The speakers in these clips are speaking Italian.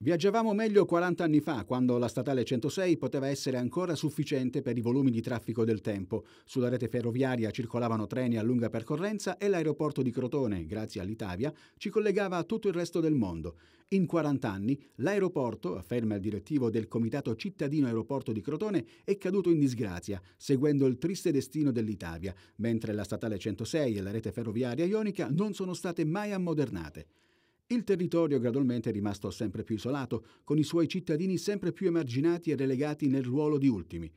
Viaggiavamo meglio 40 anni fa, quando la statale 106 poteva essere ancora sufficiente per i volumi di traffico del tempo. Sulla rete ferroviaria circolavano treni a lunga percorrenza e l'aeroporto di Crotone, grazie all'Italia, ci collegava a tutto il resto del mondo. In 40 anni l'aeroporto, afferma il direttivo del Comitato Cittadino Aeroporto di Crotone, è caduto in disgrazia, seguendo il triste destino dell'Italia, mentre la statale 106 e la rete ferroviaria ionica non sono state mai ammodernate. Il territorio gradualmente è rimasto sempre più isolato, con i suoi cittadini sempre più emarginati e relegati nel ruolo di ultimi.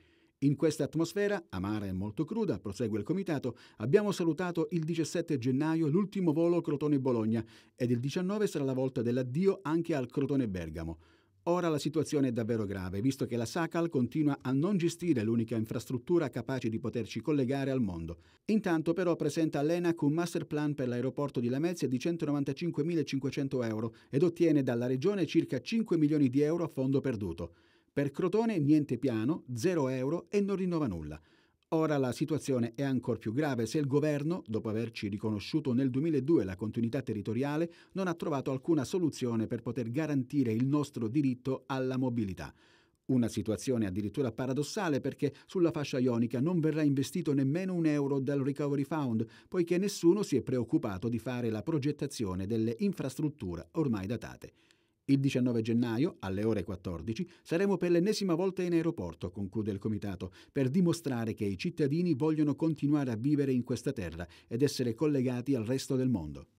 In questa atmosfera, amara e molto cruda, prosegue il comitato, abbiamo salutato il 17 gennaio l'ultimo volo Crotone-Bologna ed il 19 sarà la volta dell'addio anche al Crotone-Bergamo. Ora la situazione è davvero grave, visto che la SACAL continua a non gestire l'unica infrastruttura capace di poterci collegare al mondo. Intanto però presenta all'ENAC un master plan per l'aeroporto di Lamezia di 195.500 euro ed ottiene dalla regione circa 5 milioni di euro a fondo perduto. Per Crotone niente piano, 0 euro e non rinnova nulla. Ora la situazione è ancora più grave se il governo, dopo averci riconosciuto nel 2002 la continuità territoriale, non ha trovato alcuna soluzione per poter garantire il nostro diritto alla mobilità. Una situazione addirittura paradossale perché sulla fascia ionica non verrà investito nemmeno un euro dal Recovery Fund, poiché nessuno si è preoccupato di fare la progettazione delle infrastrutture ormai datate. Il 19 gennaio, alle ore 14, saremo per l'ennesima volta in aeroporto, conclude il Comitato, per dimostrare che i cittadini vogliono continuare a vivere in questa terra ed essere collegati al resto del mondo.